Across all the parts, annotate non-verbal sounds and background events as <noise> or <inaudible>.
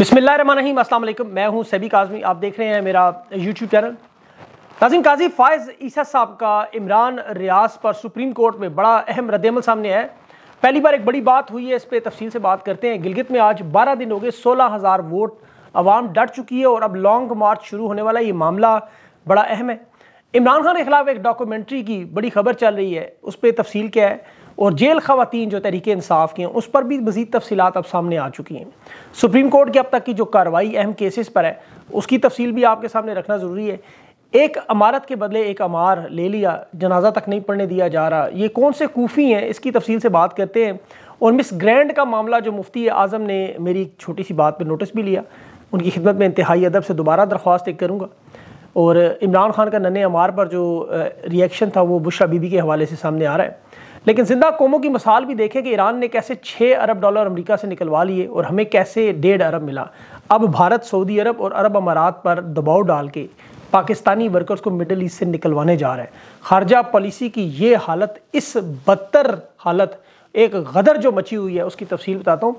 बिसमीम असल मैं हूँ सभी काजमी आप देख रहे हैं मेरा यूट्यूब चैनल नाजिम काजी फ़ायज़ ईसा साहब का इमरान रियाज पर सुप्रीम कोर्ट में बड़ा अहम रद्दमल सामने है पहली बार एक बड़ी बात हुई है इस पर तफसील से बात करते हैं गिलगित में आज बारह दिन हो गए सोलह हज़ार वोट अवाम डट चुकी है और अब लॉन्ग मार्च शुरू होने वाला ये मामला बड़ा अहम है इमरान खान के खिलाफ एक डॉक्यूमेंट्री की बड़ी खबर चल रही है उस पर तफसील क्या है और जेल खवतिन जो तहरीक इंसाफ की हैं उस पर भी मजीद तफसीत अब सामने आ चुकी हैं सुप्रीम कोर्ट की अब तक की जो कार्रवाई अहम केसेस पर है उसकी तफसील भी आपके सामने रखना ज़रूरी है एक अमारत के बदले एक अमार ले लिया जनाजा तक नहीं पढ़ने दिया जा रहा ये कौन से कूफ़ी हैं इसकी तफसील से बात करते हैं और मिस ग्रैंड का मामला जो मुफ्ती आज़म ने मेरी एक छोटी सी बात पर नोटिस भी लिया उनकी खिदमत में इंतहाई अदब से दोबारा दरख्वास्त एक करूँगा और इमरान खान का नन्हे अमार पर जो रिएक्शन था वो बुशा बीबी के हवाले से सामने आ रहा है लेकिन जिंदा कौमों की मिसाल भी देखें कि ईरान ने कैसे छः अरब डॉलर अमेरिका से निकलवा लिए और हमें कैसे डेढ़ अरब मिला अब भारत सऊदी अरब और अरब अमारात पर दबाव डाल के पाकिस्तानी वर्कर्स को मिडल ईस्ट से निकलवाने जा रहे हैं खारजा पॉलिसी की ये हालत इस बदतर हालत एक गदर जो मची हुई है उसकी तफसील बताता हूँ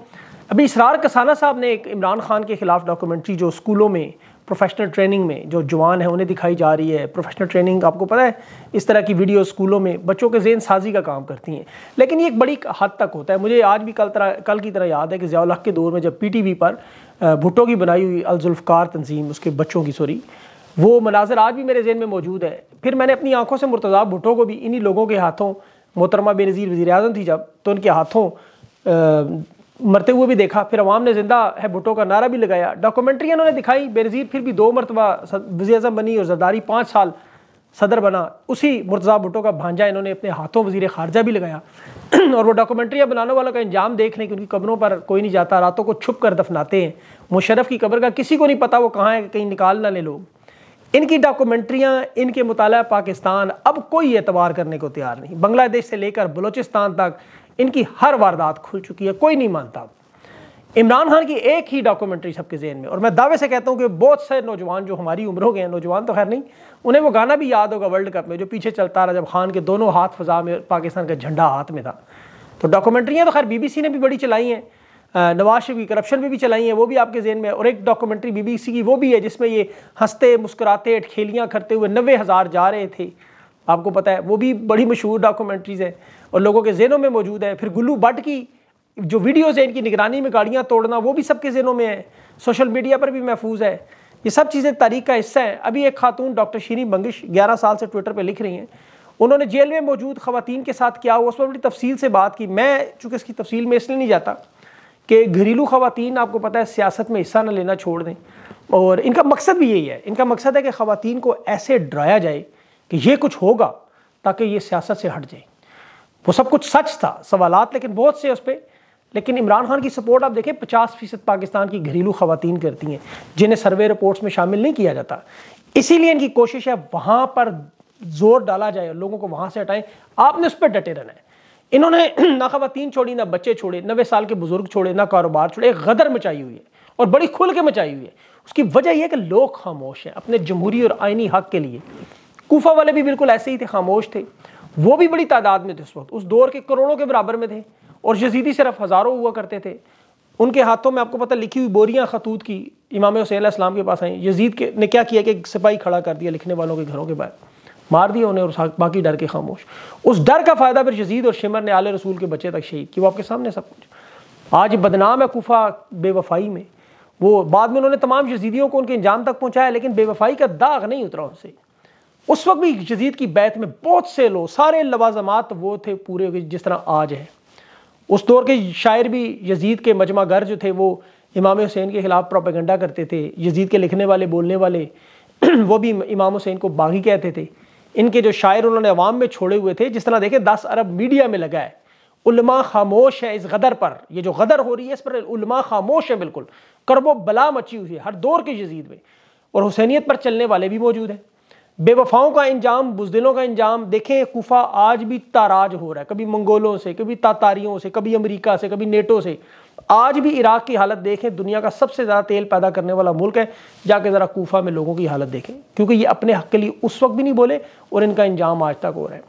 अभी इसरार कसाना साहब ने एक इमरान खान के ख़िलाफ़ डॉक्यूमेंट्री जो स्कूलों में प्रोफेशनल ट्रेनिंग में जो जवान है उन्हें दिखाई जा रही है प्रोफेशनल ट्रेनिंग आपको पता है इस तरह की वीडियो स्कूलों में बच्चों के जेन साजी का काम करती हैं लेकिन ये एक बड़ी हद तक होता है मुझे आज भी कल तरह कल की तरह याद है कि जयाल के दौर में जब पी पर भुट्टो की बनाई हुई अलजुल्फ़ार तंजीम उसके बच्चों की सॉरी वो मनाजर आज भी मेरे जेन में मौजूद है फिर मैंने अपनी आंखों से मुर्तज़ा भुट्टो को भी इन्हीं लोगों के हाथों मोहतरमा बेनज़ीर वज़ी अजम थी जब तो उनके हाथों मरते हुए भी देखा फिर अवाम ने जिंदा है भुटो का नारा भी लगाया डॉक्यूमेंट्री इन्होंने दिखाई बेनज़ीर फिर भी दो मरतबा वजी अजम बनी और जरदारी पाँच साल सदर बना उसी मुर्तज़ा भुटो का भांजा इन्होंने अपने हाथों वजीर खारजा भी लगाया <clears throat> और वो डॉक्यूमेंट्रियाँ बनाने वालों का इंजाम देख लें कि उनकी कब्रों पर कोई नहीं जाता रातों को छुप कर दफनाते हैं मुशरफ की कब्र का किसी को नहीं पता वो कहाँ है कहीं निकाल ना ले लोग इनकी डॉक्यूमेंट्रियाँ इनके मुताल पाकिस्तान अब कोई एतबार करने को तैयार नहीं बांग्लादेश से लेकर बलोचिस्तान तक इनकी हर वारदात खुल चुकी है कोई नहीं मानता इमरान खान की एक ही डॉक्यूमेंट्री सबके जहन में और मैं दावे से कहता हूँ कि बहुत से नौजवान जो हमारी उम्र हो गए हैं नौजवान तो खैर नहीं उन्हें वो गाना भी याद होगा वर्ल्ड कप में जो पीछे चलता रहा जब खान के दोनों हाथ फजा में पाकिस्तान का झंडा हाथ में था तो डॉक्यूमेंट्रियाँ तो खैर बीबीसी ने भी बड़ी चलाई हैं नवाज शरीफ की करप्शन भी, भी चलाई हैं वो भी आपके जेन में और एक डॉक्यूमेंट्री बीबीसी की वो भी है जिसमें ये हंसते मुस्कुराते खेलियाँ करते हुए नबे हज़ार जा रहे थे आपको पता है वो भी बड़ी मशहूर डॉक्यूमेंट्रीज़ है और लोगों के जहनों में मौजूद है फिर गुल्लू बट की जो वीडियोज़ हैं इनकी निगरानी में गाड़ियाँ तोड़ना वो भी सबके जहनों में है सोशल मीडिया पर भी महफूज है ये सब चीज़ें तारीख का हिस्सा हैं अभी एक खातून डॉक्टर शीरी बंगिश ग्यारह साल से ट्विटर पर लिख रही हैं उन्होंने जेल में मौजूद खातन के साथ क्या हुआ उस पर बड़ी तफसील से बात की मैं चूँकि इसकी तफसील में इसलिए नहीं जाता कि घरेलू खातन आपको पता है सियासत में हिस्सा न लेना छोड़ दें और इनका मकसद भी यही है इनका मकसद है कि खातन को ऐसे डराया जाए कि ये कुछ होगा ताकि ये सियासत से हट जाए वो सब कुछ सच था सवालत लेकिन बहुत से उस पर लेकिन इमरान खान की सपोर्ट आप देखें पचास फ़ीसद पाकिस्तान की घरेलू खवतान करती हैं जिन्हें सर्वे रिपोर्ट्स में शामिल नहीं किया जाता इसीलिए इनकी कोशिश है वहाँ पर जोर डाला जाए लोगों को वहाँ से हटाएं आपने उस पर डटे रहना है इन्होंने <clears throat> ना खवतान छोड़ी ना बच्चे छोड़े नबे साल के बुजुर्ग छोड़े ना कारोबार छोड़े गदर मचाई हुई है और बड़ी खुल के मचाई हुई है उसकी वजह यह है कि लोग खामोश हैं अपने जमहूरी और आइनी हक के लिए कोफा वाले भी बिल्कुल ऐसे ही थे खामोश थे वो भी बड़ी तादाद में थे उस वक्त उस दौर के करोड़ों के बराबर में थे और यजीदी सिर्फ हज़ारों हुआ करते थे उनके हाथों में आपको पता लिखी हुई बोरियाँ खतूत की इमाम हुसैन इस्लाम के पास आई यजीद के ने क्या किया कि एक सिपाही खड़ा कर दिया लिखने वालों के घरों के बाहर मार दिया उन्हें और बाकी डर के खामोश उस डर का फ़ायदा फिर यजीद और शिमर ने आल रसूल के बच्चे तक शहीद कि वो आपके सामने सब कुछ आज बदनाम है कोफा बेवफाई में वो बाद में उन्होंने तमाम यजीदियों को उनके इंजाम तक पहुँचाया लेकिन बेवफाई का दाग नहीं उतरा उनसे उस वक्त भी जजीद की बैत में बहुत से लोग सारे लवाजमात वो थे पूरे जिस तरह आज है उस दौर के शायर भी यजीद के मजमा गर जो थे वो इमाम हुसैन के ख़िलाफ़ प्रोपेगेंडा करते थे यजीद के लिखने वाले बोलने वाले <clears throat> वो भी इमाम हुसैन को बागी कहते थे इनके जो शायर उन्होंने अवाम में छोड़े हुए थे जिस तरह देखें दस अरब मीडिया में लगा है उलमा खामोश है इस गदर पर ये जो गदर हो रही है इस पर उलमा खामोश है बिल्कुल करबो बला मची हुई है हर दौर के यजीद में और हुसैनीत पर चलने वाले भी मौजूद हैं बेवफाओं का इंजाम बुजदिलों का इंजाम देखें कोफा आज भी ताराज हो रहा है कभी मंगोलों से कभी तातारियों से कभी अमेरिका से कभी नेटो से आज भी इराक की हालत देखें दुनिया का सबसे ज़्यादा तेल पैदा करने वाला मुल्क है जाके ज़रा कोफा में लोगों की हालत देखें क्योंकि ये अपने हक के लिए उस वक्त भी नहीं बोले और इनका इंजाम आज तक हो रहा है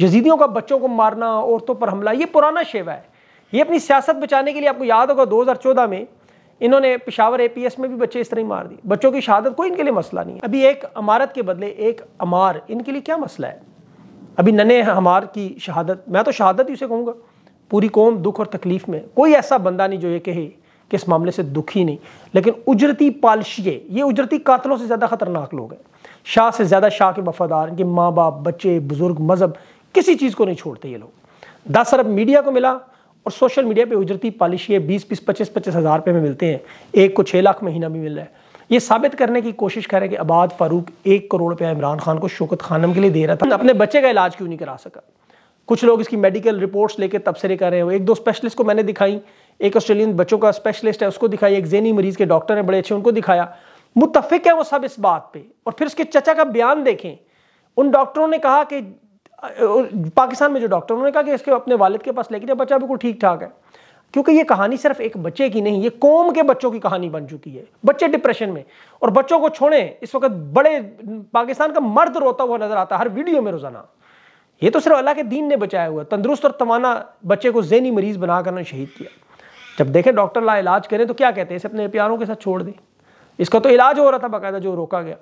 यजीदियों का बच्चों को मारना औरतों पर हमला ये पुराना शेवा है ये अपनी सियासत बचाने के लिए आपको याद होगा दो में इन्होंने पिशावर एपीएस में भी बच्चे इस तरह मार दिए बच्चों की शहादत कोई इनके लिए मसला नहीं है अभी एक अमारत के बदले एक अमार इनके लिए क्या मसला है अभी नन्हे हमार की शहादत मैं तो शहादत ही उसे कहूँगा पूरी कौम दुख और तकलीफ में कोई ऐसा बंदा नहीं जो ये कहे कि इस मामले से दुखी नहीं लेकिन उजरती पालशिए ये उजरती कातलों से ज़्यादा ख़तरनाक लोग हैं शाह से ज़्यादा शाह के वफादार इनके माँ बाप बच्चे बुज़ुर्ग मज़हब किसी चीज़ को नहीं छोड़ते ये लोग दस अरब मीडिया को मिला और सोशल मीडिया पे उजरती पॉलिशी है बीस बीस पच्चीस पच्चीस हज़ार रुपये में मिलते हैं एक को छः लाख महीना भी मिल रहा है ये साबित करने की कोशिश कर रहे हैं कि आबाद फारूक एक करोड़ रुपया इमरान खान को शोकत खानम के लिए दे रहा था अपने बच्चे का इलाज क्यों नहीं करा सका कुछ लोग इसकी मेडिकल रिपोर्ट्स लेकर तबसरे कर रहे हो एक दो स्पेशलिस्ट को मैंने दिखाई एक ऑस्ट्रेलियन बच्चों का स्पेशलिस्ट है उसको दिखाई एक जेनी मरीज के डॉक्टर हैं बड़े अच्छे उनको दिखाया मुतफिक है वो सब इस बात पर और फिर उसके चचा का बयान देखें उन डॉक्टरों ने कहा कि पाकिस्तान में जो डॉक्टर उन्होंने कहा कि इसके अपने वालिद के पास लेके जाए बच्चा बिल्कुल ठीक ठाक है क्योंकि ये कहानी सिर्फ एक बच्चे की नहीं ये कौम के बच्चों की कहानी बन चुकी है बच्चे डिप्रेशन में और बच्चों को छोड़े इस वक्त बड़े पाकिस्तान का मर्द रोता हुआ नजर आता है हर वीडियो में रोजाना ये तो सिर्फ अल्लाह के दीन ने बचाया हुआ तंदुरुस्त और तवाना बच्चे को जहनी मरीज बनाकर करना शहीद किया जब देखें डॉक्टर ला इलाज करें तो क्या कहते हैं इसे अपने प्यारों के साथ छोड़ दें इसका तो इलाज हो रहा था बाकायदा जो रोका गया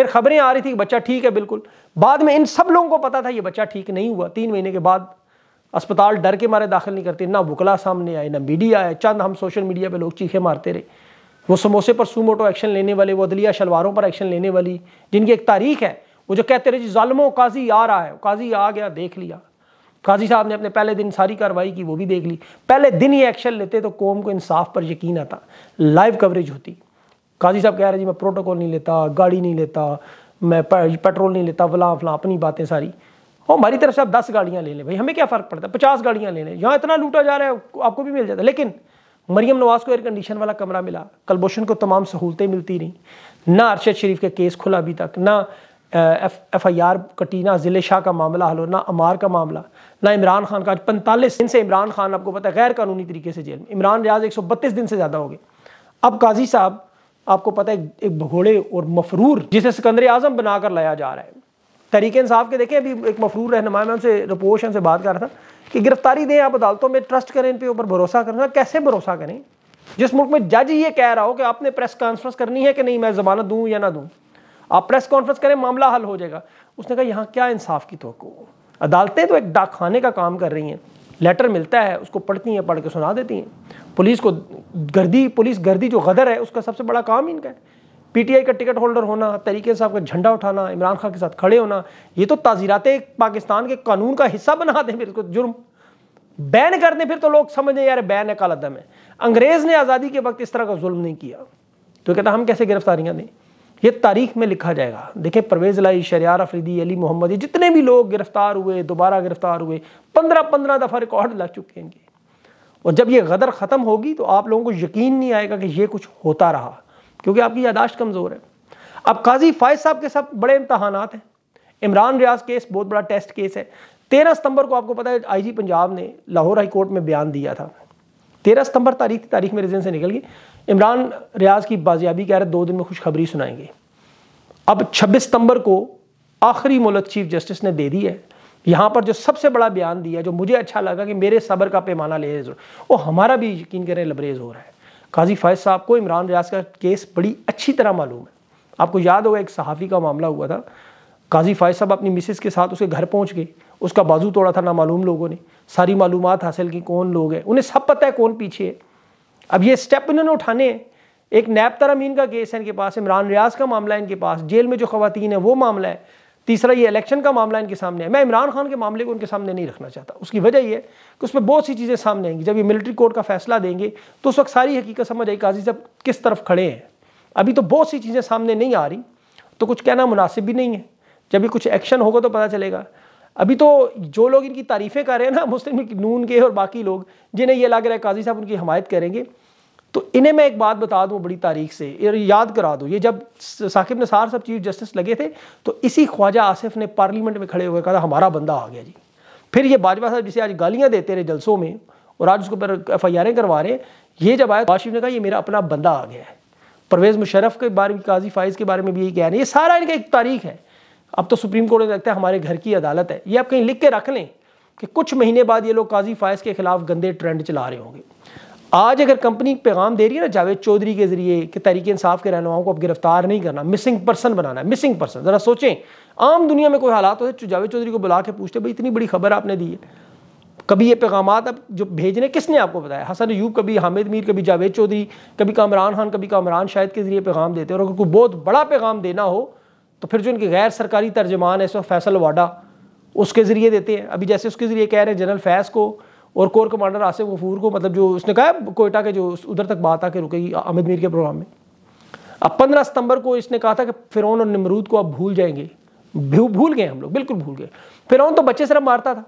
फिर खबरें आ रही थी कि बच्चा ठीक है बिल्कुल बाद में इन सब लोगों को पता था ये बच्चा ठीक नहीं हुआ तीन महीने के बाद अस्पताल डर के मारे दाखिल नहीं करते ना बुकला सामने आए ना मीडिया आए चंद हम सोशल मीडिया पे लोग चीखे मारते रहे वो समोसे पर सुमोटो एक्शन लेने वाले वो अदलिया शलवारों पर एक्शन लेने वाली जिनकी एक तारीख है वो जो कहते रहे जी ालमो काजी आ रहा है काजी आ गया देख लिया काजी साहब ने अपने पहले दिन सारी कार्रवाई की वो भी देख ली पहले दिन ही एक्शन लेते तो कौम को इंसाफ पर यकीन आता लाइव कवरेज होती काजी साहब कह रहे जी मैं प्रोटोकॉल नहीं लेता गाड़ी नहीं लेता मैं पेट्रोल नहीं लेता फलां फलां अपनी बातें सारी और हमारी तरफ से आप दस गाड़ियाँ ले लें भाई हमें क्या फ़र्क पड़ता है पचास गाड़ियाँ ले लें यहाँ इतना लूटा जा रहा है आपको भी मिल जाता है लेकिन मरियम नवाज़ को एयर कंडीशन वाला कमरा मिला कलभूषण को तमाम सहूलतें मिलती रहीं ना अरशद शरीफ का के केस खुला अभी तक ना एफ एफ आई आर कटी ना ज़िले शाह का मामला हल हो ना अमार का मामला ना इमरान खान का आज पैंतालीस दिन से इमरान खान आपको पता है गैर कानूनी तरीके से जेल में इमरान रियाज एक सौ बत्तीस दिन से ज़्यादा हो गए अब काजी साहब आपको पता है एक भगोड़े और मफरूर जिसे सिकंदर आजम बनाकर लाया जा रहा है तरीके इंसाफ के देखें अभी एक मफरूर रहनुमा मैं उनसे रिपोर्शन से बात कर रहा था कि गिरफ्तारी दें आप अदालतों में ट्रस्ट करें इन पे ऊपर भरोसा करना कैसे भरोसा करें जिस मुल्क में जज ये कह रहा हो कि आपने प्रेस कॉन्फ्रेंस करनी है कि नहीं मैं जमानत दूँ या ना दूँ आप प्रेस कॉन्फ्रेंस करें मामला हल हो जाएगा उसने कहा यहाँ क्या इंसाफ की तो अदालतें तो एक खाने का काम कर रही हैं लेटर मिलता है उसको पढ़ती हैं पढ़ के सुना देती हैं पुलिस को गर्दी पुलिस गर्दी जो गदर है उसका सबसे बड़ा काम इनका है पीटीआई का टिकट होल्डर होना तरीके साहब का झंडा उठाना इमरान खान के साथ खड़े होना ये तो ताजीरात पाकिस्तान के कानून का हिस्सा बना दें फिर इसको जुर्म बैन कर दें फिर तो लोग समझें यार बैन है काला दम है अंग्रेज़ ने आज़ादी के वक्त इस तरह का जुल्म नहीं किया तो कहता हम कैसे गिरफ्तारियाँ दें ये तारीख में लिखा जाएगा देखिए परवेज लाई शरियार अफरीदी अली मोहम्मद जितने भी लोग गिरफ्तार हुए दोबारा गिरफ्तार हुए पंद्रह पंद्रह दफ़ा रिकॉर्ड लग चुके हैं इनके और जब ये गदर ख़त्म होगी तो आप लोगों को यकीन नहीं आएगा कि ये कुछ होता रहा क्योंकि आपकी यादाश्त कमज़ोर है अब काजी फायज साहब के सब बड़े इम्तहान हैं इमरान रियाज केस बहुत बड़ा टेस्ट केस है तेरह सितंबर को आपको पता है आई पंजाब ने लाहौर हाई कोर्ट में बयान दिया था तेरह सितंबर तारीख तारीख मेरे दिन से निकल गई इमरान रियाज की बाजियाबी कह रहे दो दिन में खुशखबरी सुनाएंगे अब छब्बीस सितंबर को आखिरी मुलत चीफ जस्टिस ने दे दी है यहां पर जो सबसे बड़ा बयान दिया जो मुझे अच्छा लगा कि मेरे सबर का पैमाना ले वो हमारा भी यकीन करें लबरेज हो रहा है काजी फायज साहब को इमरान रियाज का केस बड़ी अच्छी तरह मालूम है आपको याद होगा एक सहाफ़ी का मामला हुआ था काजी फायज साहब अपनी मिसिस के साथ उसके घर पहुंच गए उसका बाजू तोड़ा था ना मालूम लोगों ने सारी मालूम हासिल की कौन लोग हैं उन्हें सब पता है कौन पीछे है अब ये स्टेप इन्होंने उठाने हैं एक नैब तरामीन का केस है इनके पास इमरान रियाज का मामला है इनके पास जेल में जो खातन है वो मामला है तीसरा ये इलेक्शन का मामला इनके सामने है मैं इमरान खान के मामले को उनके सामने नहीं रखना चाहता उसकी वजह यह कि उसमें बहुत सी चीज़ें सामने आएंगी जब ये मिलिट्री कोर्ट का फैसला देंगे तो उस वक्त सारी हकीकत समझ आई काजी साहब किस तरफ खड़े हैं अभी तो बहुत सी चीज़ें सामने नहीं आ रही तो कुछ कहना मुनासिब भी नहीं है जब भी कुछ एक्शन होगा तो पता चलेगा अभी तो जो लोग इनकी तारीफ़ें कर रहे हैं ना मुस्लिम नून के और बाकी लोग जिन्हें ये लग रहा है काजी साहब उनकी हमायत करेंगे तो इन्हें मैं एक बात बता दूं बड़ी तारीख से याद करा दूं ये जब साकिब निसार सब चीफ जस्टिस लगे थे तो इसी ख्वाजा आसिफ ने पार्लियामेंट में खड़े होकर कहा हमारा बंदा आ गया जी फिर ये बाजवा साहब जिसे आज गालियाँ देते रहे जलसों में और आज उसके ऊपर एफ आई आरें करवा रहे हैं ये जब आया वाशिफ तो ने कहा ये मेरा अपना बंदा आ गया है परवेज़ मुशरफ के बारे में काजी फाइज के बारे में भी यही रहे हैं ये सारा इनका एक तारीख है अब तो सुप्रीम कोर्ट में लगता है हमारे घर की अदालत है ये आप कहीं लिख के रख लें कि कुछ महीने बाद ये लोग काजी फायज के खिलाफ गंदे ट्रेंड चला रहे होंगे आज अगर कंपनी पैगाम दे रही है ना जावेद चौधरी के जरिए कि तरीके इंसाफ के रहनुमाओं को अब गिरफ्तार नहीं करना मिसिंग पर्सन बनाना है मिसिंग पर्सन ज़रा सोचें आम दुनिया में कोई हालात होते जावेद चौधरी को बुला के पूछते भाई इतनी बड़ी खबर आपने दी है कभी ये पैगाम अब जो भेजने किसने आपको बताया हसन यूब कभी हामिद मीर कभी जावेद चौधरी कभी कामरान खान कभी कामरान शाहिद के जरिए पैगाम देते हैं और अगर कोई बहुत बड़ा पैगाम देना हो तो फिर जो इनके गैर सरकारी तर्जमान है इस वक्त फैसल वाडा उसके ज़रिए देते हैं अभी जैसे उसके ज़रिए कह रहे हैं जनरल फैज़ को और कोर कमांडर आसिफ गफूर को मतलब जो उसने कहा कोयटा के जो उधर तक बात आके रुकेगी अमित मीर के प्रोग्राम में अब पंद्रह सितंबर को इसने कहा था कि फिरौन और नमरूद को आप भूल जाएंगे भूल गए हम लोग बिल्कुल भूल गए फिरौन तो बच्चे सिर्फ मारता था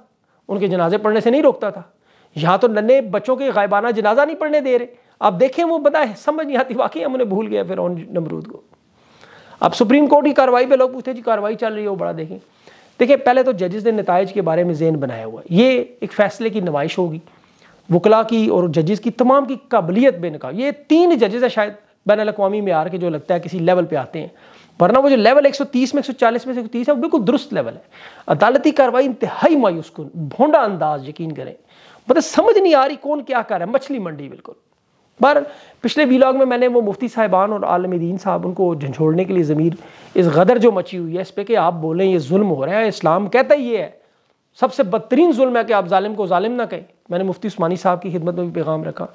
उनके जनाजे पढ़ने से नहीं रोकता था यहाँ तो नन्हे बच्चों के गायबाना जनाजा नहीं पढ़ने दे रहे आप देखें वो बताए समझ नहीं आती वाकई हम उन्हें भूल गया फिर नमरूद को अब सुप्रीम कोर्ट की कार्रवाई पे लोग पूछते जी कार्रवाई चल रही है वो बड़ा देखें देखिए पहले तो जजेस ने नतज के बारे में जेन बनाया हुआ ये एक फैसले की नुमाइश होगी वकला की और जजेस की तमाम की काबिलियत बेनका ये तीन जजेस है शायद बैन अवी मैार के जो लगता है किसी लेवल पे आते हैं वरना वो जो लेवल 130 में 140 में 130 है वो बिल्कुल दुरुस्त लेवल है अदालती कार्रवाई इंतहाई मायूस कन भोंडा अंदाज यकीन करें मतलब समझ नहीं आ रही कौन क्या कर रहा है मछली मंडी बिल्कुल पर पिछले वीलॉग में मैंने वो मुफ्ती साहिबान और आलम दीन साहब उनको झंझोड़ने के लिए ज़मीर इस गदर जो मची हुई है इस पर कि आप बोलें ये जुल्म हो रहा है इस्लाम कहता ही ये है सबसे बदतरीन जुल्म है कि आप ालिम को ालिम ना कहें मैंने मुफ्ती उस्मानी साहब की खिदमत में भी पैगाम रखा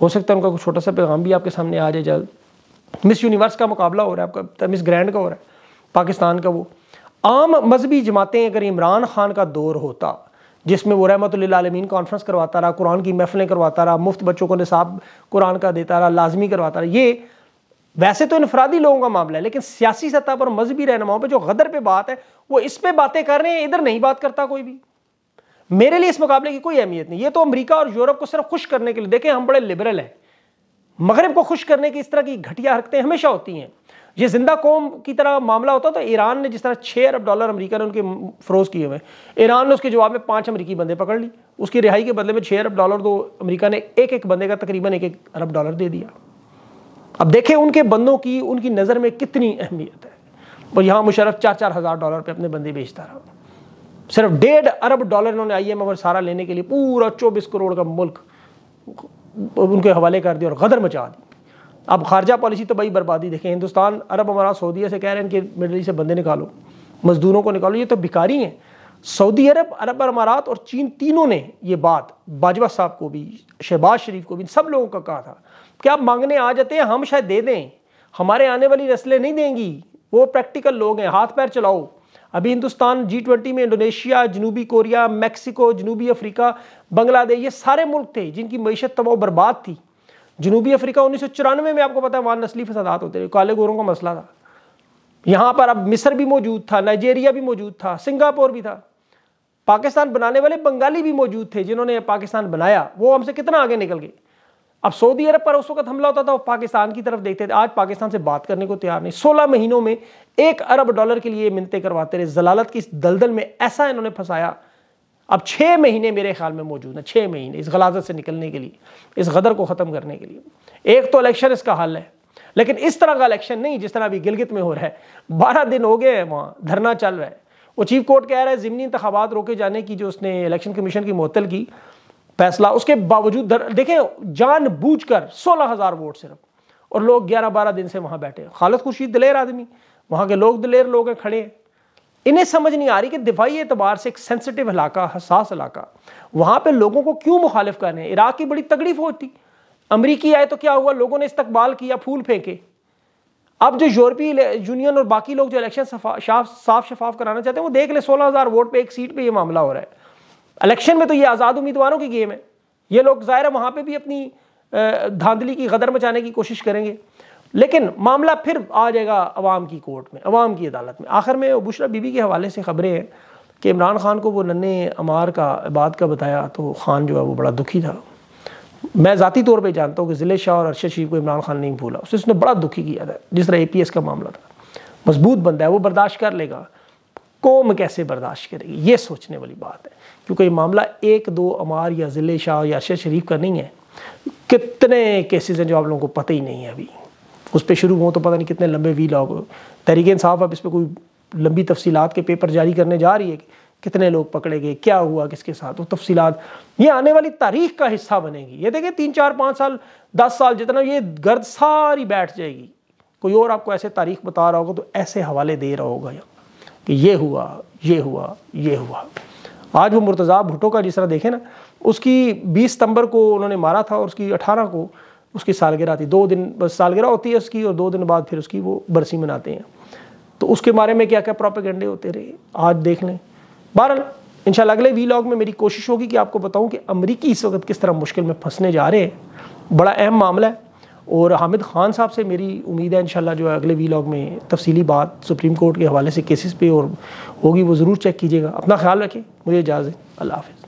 हो सकता है उनका कुछ छोटा सा पैगाम भी आपके सामने आ जाए जल्द मिस यूनिवर्स का मुकाबला हो रहा है आपका मतलब मिस ग्रैंड का हो रहा है पाकिस्तान का वो आम मजहबी जमातें अगर इमरान खान का दौर होता जिसमें वो आलमीन कॉन्फ्रेंस करवाता रहा कुरान की महफ़लें करवाता रहा मुफ्त बच्चों को निसाब कुरान का देता रहा लाजमी करवाता रहा ये वैसे तो इनफरादी लोगों का मामला है लेकिन सियासी सतह पर मजहबी रहनुमाओं पर जो गदर पर बात है वो इस पर बातें कर रहे हैं इधर नहीं बात करता कोई भी मेरे लिए इस मुकाबले की कोई अहमियत नहीं ये तो अमरीका और यूरोप को सिर्फ खुश करने के लिए देखें हम बड़े लिबरल हैं मगरब को खुश करने की इस तरह की घटिया हरकतें हमेशा होती हैं ये जिंदा कौम की तरह मामला होता तो ईरान ने जिस तरह छः अरब डॉलर अमेरिका ने उनके फ्रोज किए हुए ईरान ने उसके जवाब में पाँच अमरीकी बंदे पकड़ ली उसकी रिहाई के बदले में छः अरब डॉलर तो अमरीका ने एक एक बंदे का तकरीबन एक एक अरब डॉलर दे दिया अब देखें उनके बंदों की उनकी नज़र में कितनी अहमियत है और यहाँ मुशरफ चार चार हज़ार डॉलर पे अपने बंदे बेचता रहा सिर्फ डेढ़ अरब डॉलर इन्होंने आई एम और सारा लेने के लिए पूरा चौबीस करोड़ का मुल्क उनके हवाले कर दिया और गदर मचा दी अब खारजा पॉलिसी तो बड़ी बर्बादी देखें हिंदुस्तान अरब अमारा सऊदीया से कह रहे हैं कि मिडल ईस्ट से बंदे निकालो मजदूरों को निकालो ये तो भिकारी हैं सऊदी अरब अरब अमारात और चीन तीनों ने ये बात बाजवा साहब को भी शहबाज शरीफ को भी सब लोगों का कहा था कि आप मांगने आ जाते हैं हम शायद दे दें हमारे आने वाली नस्लें नहीं देंगी वो प्रैक्टिकल लोग हैं हाथ पैर चलाओ अभी हिंदुस्तान जी ट्वेंटी में इंडोनेशिया जनूबी कोरिया मैक्सिको जनूबी अफ्रीका बांग्लादेश ये सारे मुल्क थे जिनकी मीशत तबाह बर्बाद थी जनूबी अफ्रीका उन्नीस में आपको पता है वहाँ नस्ली फसादात होते थे काले गोरों का मसला था यहाँ पर अब मिस्र भी मौजूद था नाइजेरिया भी मौजूद था सिंगापुर भी था पाकिस्तान बनाने वाले बंगाली भी मौजूद थे जिन्होंने पाकिस्तान बनाया वो हमसे कितना आगे निकल गए अब सऊदी अरब पर उस वक्त हमला होता था वो पाकिस्तान की तरफ देखते थे आज पाकिस्तान से बात करने को तैयार नहीं सोलह महीनों में एक अरब डॉलर के लिए मिनते करवाते रहे जलालत की इस दलदल में ऐसा इन्होंने फंसाया अब छः महीने मेरे ख्याल में मौजूद हैं छः महीने इस गलाजत से निकलने के लिए इस गदर को ख़त्म करने के लिए एक तो इलेक्शन इसका हल है लेकिन इस तरह का इलेक्शन नहीं जिस तरह अभी गिलगित में हो रहा है बारह दिन हो गए हैं वहाँ धरना चल रहा है वो चीफ कोर्ट कह रहा है ज़मनी इंतबात रोके जाने की जो उसने इलेक्शन कमीशन की मअतल की फैसला उसके बावजूद देखें जान बूझ कर सोलह हज़ार वोट सिर्फ और लोग ग्यारह बारह दिन से वहाँ बैठे खालत खुर्शीद दलेर आदमी वहाँ के लोग दलेर लोग हैं खड़े हैं इन्हें समझ नहीं आ रही कि दिफाई एतबार से एक सेंसिटिव इलाका हसास इलाका वहाँ पर लोगों को क्यों मुखालिफ कर रहे हैं इराक की बड़ी तगड़ी फौज थी अमरीकी आए तो क्या हुआ लोगों ने इस्तकबाल किया फूल फेंके अब जो यूरोपीय यूनियन और बाकी लोग जो इलेक्शन साफ शफाफ कराना चाहते हैं वो देख ले सोलह हज़ार वोट पर एक सीट पे ये मामला हो रहा है इलेक्शन में तो ये आज़ाद उम्मीदवारों की गेम है ये लोग ज़ाहिर है वहाँ पर भी अपनी धांधली की गदर मचाने की कोशिश करेंगे लेकिन मामला फिर आ जाएगा अवाम की कोर्ट में अवाम की अदालत में आखिर में बुशरा बीबी के हवाले से खबरें हैं कि इमरान खान को वो नन्हे अमार का बात का बताया तो खान जो है वो बड़ा दुखी था मैं ज़ाती तौर पर जानता हूँ कि ज़िले शाह और अरशद शरीफ को इमरान खान नहीं भूला उसे उसने बड़ा दुखी किया था जिस तरह ए पी एस का मामला था मजबूत बंदा है वो बर्दाश्त कर लेगा कौम कैसे बर्दाश्त करेगी ये सोचने वाली बात है क्योंकि ये मामला एक दो अमार या ज़िले शाह या अरशद शरीफ का नहीं है कितने केसेस हैं जो आप लोगों को पता ही नहीं है अभी उस पर शुरू हों तो पता नहीं कितने लंबे वी लॉग तहरीक इंसाफ अब इस पर कोई लंबी तफसीत के पेपर जारी करने जा रही है कि कितने लोग पकड़े गए क्या हुआ किसके साथ वो तफसीत ये आने वाली तारीख का हिस्सा बनेगी ये देखिए तीन चार पाँच साल दस साल जितना ये गर्द सारी बैठ जाएगी कोई और आपको ऐसे तारीख बता रहा होगा तो ऐसे हवाले दे रहा होगा कि ये हुआ ये हुआ ये हुआ आज वो मुर्तज़ा भुटो का जिस तरह देखे ना उसकी बीस सितंबर को उन्होंने मारा था और उसकी अठारह को उसकी सालगिरह आती दो दिन बस सालगिरह होती है उसकी और दो दिन बाद फिर उसकी वो बरसी मनाते हैं तो उसके बारे में क्या क्या प्रोपेगेंडे होते रहे आज देख लें बहरहाल इंशाल्लाह अगले वीलॉग में मेरी कोशिश होगी कि आपको बताऊं कि अमरीकी इस वक्त किस तरह मुश्किल में फंसने जा रहे हैं बड़ा अहम मामला है और हामिद खान साहब से मेरी उम्मीद है इनशाला जो है अगले वीलॉग में तफसीली बात सुप्रीम कोर्ट के हवाले से केसेस पे और होगी वो ज़रूर चेक कीजिएगा अपना ख्याल रखें मुझे इजाज़त अल्लाह हाफिज़